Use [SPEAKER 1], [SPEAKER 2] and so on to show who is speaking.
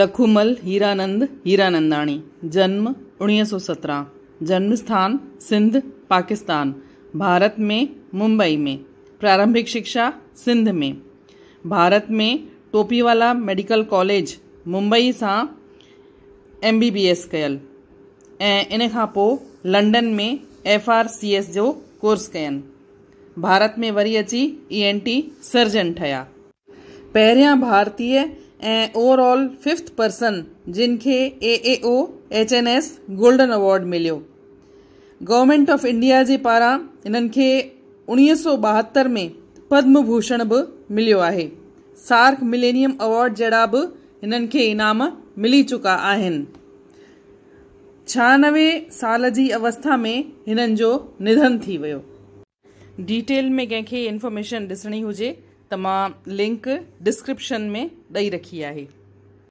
[SPEAKER 1] लखुमल हीरानंद हीरानंदाणी जन्म उन्नीस जन्म स्थान सिंध पाकिस्तान भारत में मुंबई में प्रारंभिक शिक्षा सिंध में भारत में टोपीवाला मेडिकल कॉलेज मुंबई सां एम बी बी एस कयल ऐं इन खां पोइ लंडन में एफ आर सी एस जो कोर्स कयनि भारत में वरी अची ई एन टी सर्जन ठहिया पहिरियां भारतीय ओवरऑल फिफ्थ पर्सन जिनखे A A O H N S golden award मिलियो गवर्नमेंट ऑफ इंडिया जे पारां हिननि खे उणिवीह सौ में पद्म भूषण बि मिलियो आहे सार्क मिलेनियम अवॉर्ड जहिड़ा बि हिननि खे इनाम मिली चुका आहिनि छहानवे साल जी अवस्था में हिननि जो निधन थी वियो डिटेल में कंहिंखे इन्फॉर्मेशन ॾिसणी हुजे तमाम लिंक डिस्क्रिप्शन में दई रखी है